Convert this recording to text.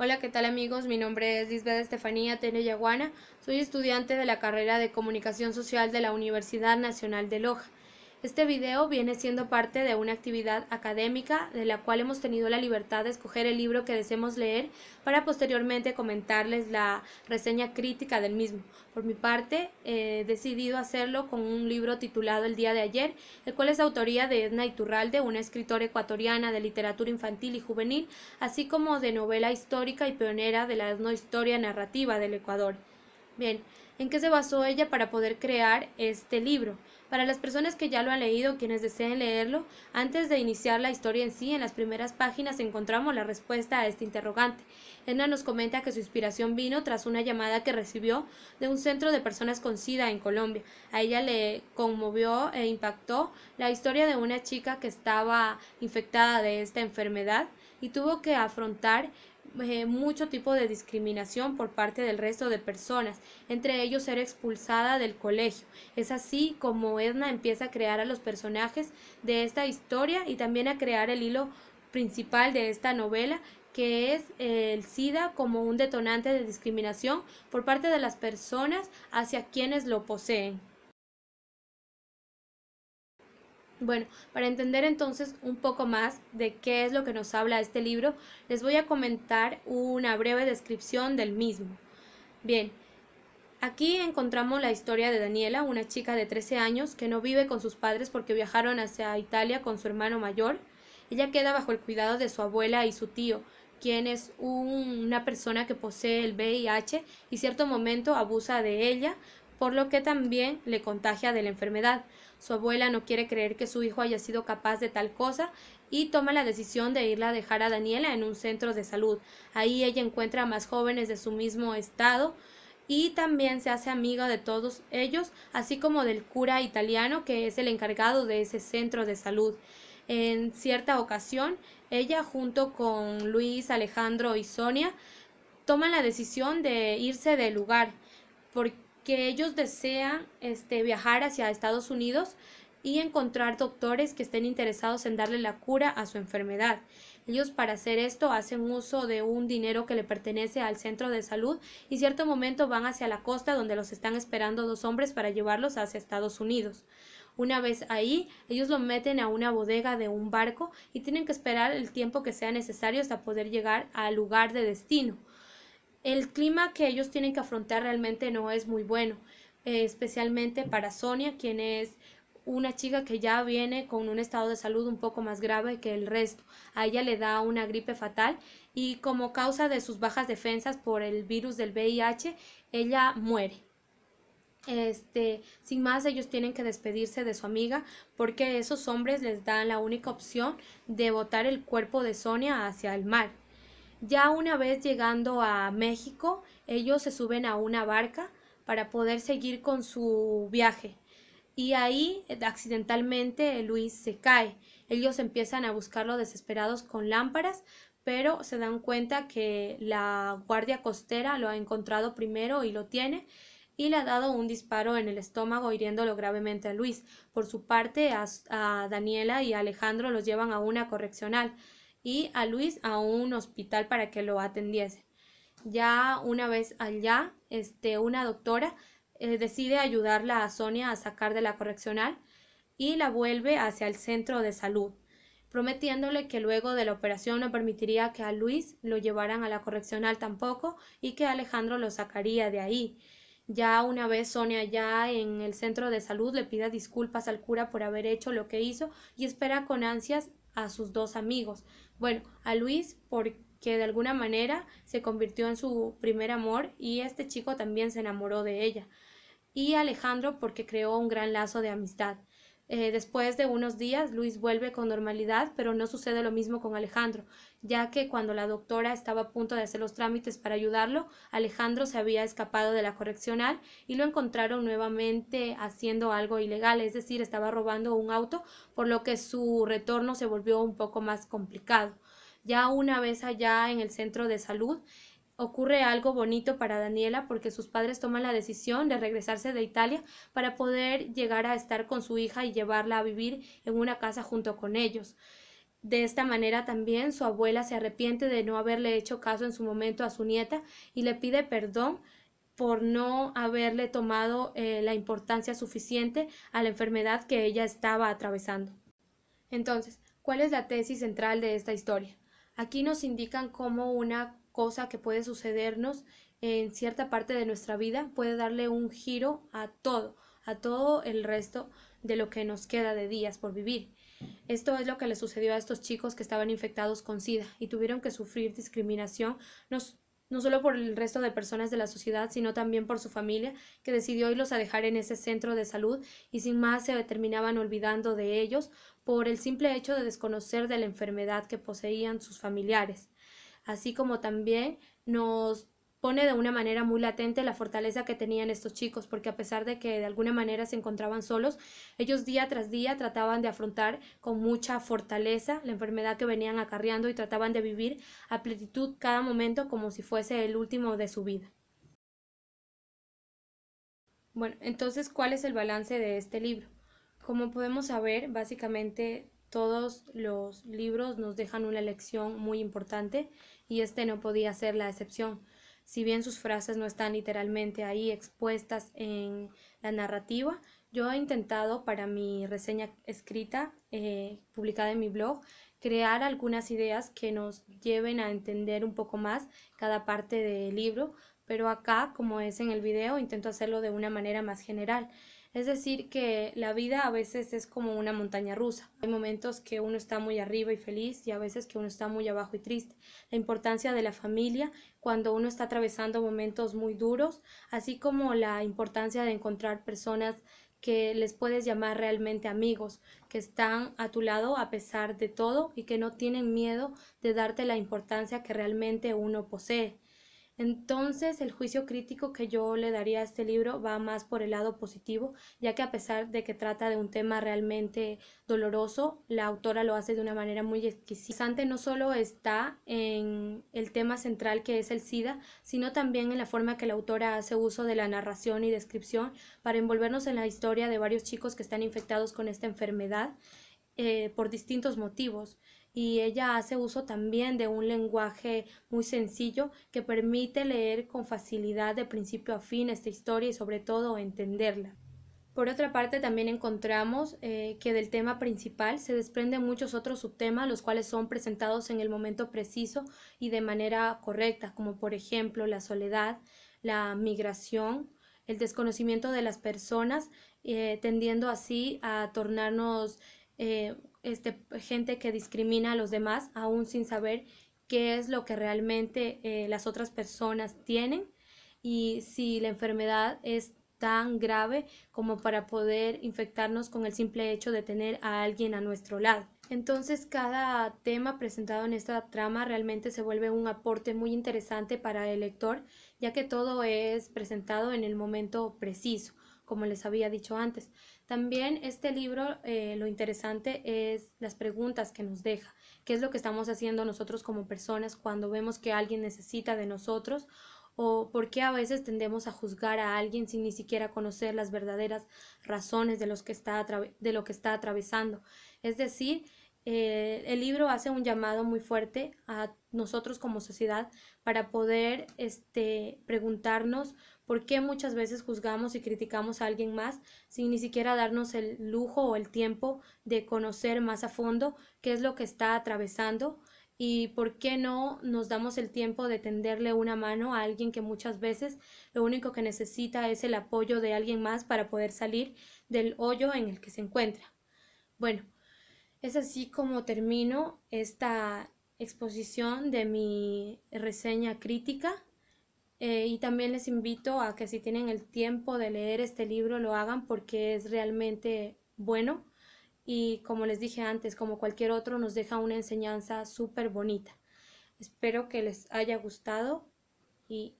Hola, ¿qué tal amigos? Mi nombre es Lisbeth Estefanía Teneyaguana. Soy estudiante de la carrera de Comunicación Social de la Universidad Nacional de Loja. Este video viene siendo parte de una actividad académica de la cual hemos tenido la libertad de escoger el libro que deseemos leer para posteriormente comentarles la reseña crítica del mismo. Por mi parte, he decidido hacerlo con un libro titulado El día de ayer, el cual es autoría de Edna Iturralde, una escritora ecuatoriana de literatura infantil y juvenil, así como de novela histórica y pionera de la no historia narrativa del Ecuador. Bien, ¿en qué se basó ella para poder crear este libro? Para las personas que ya lo han leído, quienes deseen leerlo, antes de iniciar la historia en sí, en las primeras páginas encontramos la respuesta a este interrogante. Edna nos comenta que su inspiración vino tras una llamada que recibió de un centro de personas con SIDA en Colombia. A ella le conmovió e impactó la historia de una chica que estaba infectada de esta enfermedad y tuvo que afrontar eh, mucho tipo de discriminación por parte del resto de personas, entre ellos ser expulsada del colegio. Es así como Edna empieza a crear a los personajes de esta historia y también a crear el hilo principal de esta novela, que es eh, el SIDA como un detonante de discriminación por parte de las personas hacia quienes lo poseen. Bueno, para entender entonces un poco más de qué es lo que nos habla este libro, les voy a comentar una breve descripción del mismo. Bien, aquí encontramos la historia de Daniela, una chica de 13 años que no vive con sus padres porque viajaron hacia Italia con su hermano mayor. Ella queda bajo el cuidado de su abuela y su tío, quien es una persona que posee el VIH y cierto momento abusa de ella por lo que también le contagia de la enfermedad. Su abuela no quiere creer que su hijo haya sido capaz de tal cosa y toma la decisión de irla a dejar a Daniela en un centro de salud. Ahí ella encuentra a más jóvenes de su mismo estado y también se hace amiga de todos ellos, así como del cura italiano que es el encargado de ese centro de salud. En cierta ocasión, ella junto con Luis, Alejandro y Sonia toman la decisión de irse del lugar porque que ellos desean este, viajar hacia Estados Unidos y encontrar doctores que estén interesados en darle la cura a su enfermedad. Ellos para hacer esto hacen uso de un dinero que le pertenece al centro de salud y cierto momento van hacia la costa donde los están esperando dos hombres para llevarlos hacia Estados Unidos. Una vez ahí, ellos lo meten a una bodega de un barco y tienen que esperar el tiempo que sea necesario hasta poder llegar al lugar de destino el clima que ellos tienen que afrontar realmente no es muy bueno, eh, especialmente para Sonia, quien es una chica que ya viene con un estado de salud un poco más grave que el resto. A ella le da una gripe fatal y como causa de sus bajas defensas por el virus del VIH, ella muere. Este, sin más, ellos tienen que despedirse de su amiga porque esos hombres les dan la única opción de botar el cuerpo de Sonia hacia el mar. Ya una vez llegando a México, ellos se suben a una barca para poder seguir con su viaje. Y ahí accidentalmente Luis se cae. Ellos empiezan a buscarlo desesperados con lámparas, pero se dan cuenta que la guardia costera lo ha encontrado primero y lo tiene y le ha dado un disparo en el estómago hiriéndolo gravemente a Luis. Por su parte, a, Daniela y Alejandro los llevan a una correccional y a Luis a un hospital para que lo atendiese. Ya una vez allá, este, una doctora eh, decide ayudarla a Sonia a sacar de la correccional y la vuelve hacia el centro de salud, prometiéndole que luego de la operación no permitiría que a Luis lo llevaran a la correccional tampoco y que Alejandro lo sacaría de ahí. Ya una vez Sonia ya en el centro de salud le pide disculpas al cura por haber hecho lo que hizo y espera con ansias a sus dos amigos. Bueno, a Luis porque de alguna manera se convirtió en su primer amor y este chico también se enamoró de ella. Y Alejandro porque creó un gran lazo de amistad. Eh, después de unos días, Luis vuelve con normalidad, pero no sucede lo mismo con Alejandro, ya que cuando la doctora estaba a punto de hacer los trámites para ayudarlo, Alejandro se había escapado de la correccional y lo encontraron nuevamente haciendo algo ilegal, es decir, estaba robando un auto, por lo que su retorno se volvió un poco más complicado. Ya una vez allá en el centro de salud, ocurre algo bonito para Daniela porque sus padres toman la decisión de regresarse de Italia para poder llegar a estar con su hija y llevarla a vivir en una casa junto con ellos. De esta manera también su abuela se arrepiente de no haberle hecho caso en su momento a su nieta y le pide perdón por no haberle tomado eh, la importancia suficiente a la enfermedad que ella estaba atravesando. Entonces, ¿cuál es la tesis central de esta historia? Aquí nos indican cómo una cosa que puede sucedernos en cierta parte de nuestra vida puede darle un giro a todo, a todo el resto de lo que nos queda de días por vivir. Esto es lo que le sucedió a estos chicos que estaban infectados con SIDA y tuvieron que sufrir discriminación, no, solo por el resto de personas de la sociedad, sino también por su familia, que decidió irlos a dejar en ese centro de salud y sin más se terminaban olvidando de ellos por el simple hecho de desconocer de la enfermedad que poseían sus familiares así como también nos pone de una manera muy latente la fortaleza que tenían estos chicos, porque a pesar de que de alguna manera se encontraban solos, ellos día tras día trataban de afrontar con mucha fortaleza la enfermedad que venían acarreando y trataban de vivir a plenitud cada momento como si fuese el último de su vida. Bueno, entonces, ¿cuál es el balance de este libro? Como podemos saber, básicamente todos los libros nos dejan una lección muy importante y este no podía ser la excepción. Si bien sus frases no están literalmente ahí expuestas en la narrativa, yo he intentado para mi reseña escrita, eh, publicada en mi blog, crear algunas ideas que nos lleven a entender un poco más cada parte del libro, pero acá, como es en el video, intento hacerlo de una manera más general. Es decir, que la vida a veces es como una montaña rusa. Hay momentos que uno está muy arriba y feliz y a veces que uno está muy abajo y triste. La importancia de la familia cuando uno está atravesando momentos muy duros, así como la importancia de encontrar personas que les puedes llamar realmente amigos, que están a tu lado a pesar de todo y que no tienen miedo de darte la importancia que realmente uno posee. Entonces, el juicio crítico que yo le daría a este libro va más por el lado positivo, ya que a pesar de que trata de un tema realmente doloroso, la autora lo hace de una manera muy exquisita. No solo está en el tema central que es el SIDA, sino también en la forma que la autora hace uso de la narración y descripción para envolvernos en la historia de varios chicos que están infectados con esta enfermedad. Eh, por distintos motivos y ella hace uso también de un lenguaje muy sencillo que permite leer con facilidad de principio a fin esta historia y sobre todo entenderla. Por otra parte, también encontramos eh, que del tema principal se desprenden muchos otros subtemas, los cuales son presentados en el momento preciso y de manera correcta, como por ejemplo la soledad, la migración, el desconocimiento de las personas, eh, tendiendo así a tornarnos eh, este, gente que discrimina a los demás aún sin saber qué es lo que realmente eh, las otras personas tienen y si la enfermedad es tan grave como para poder infectarnos con el simple hecho de tener a alguien a nuestro lado. Entonces cada tema presentado en esta trama realmente se vuelve un aporte muy interesante para el lector, ya que todo es presentado en el momento preciso como les había dicho antes. También este libro, eh, lo interesante es las preguntas que nos deja, qué es lo que estamos haciendo nosotros como personas cuando vemos que alguien necesita de nosotros o por qué a veces tendemos a juzgar a alguien sin ni siquiera conocer las verdaderas razones de, los que está de lo que está atravesando. Es decir, eh, el libro hace un llamado muy fuerte a nosotros como sociedad para poder este, preguntarnos por qué muchas veces juzgamos y criticamos a alguien más sin ni siquiera darnos el lujo o el tiempo de conocer más a fondo qué es lo que está atravesando y por qué no nos damos el tiempo de tenderle una mano a alguien que muchas veces lo único que necesita es el apoyo de alguien más para poder salir del hoyo en el que se encuentra. Bueno, es así como termino esta exposición de mi reseña crítica eh, y también les invito a que si tienen el tiempo de leer este libro lo hagan porque es realmente bueno y como les dije antes, como cualquier otro, nos deja una enseñanza súper bonita. Espero que les haya gustado y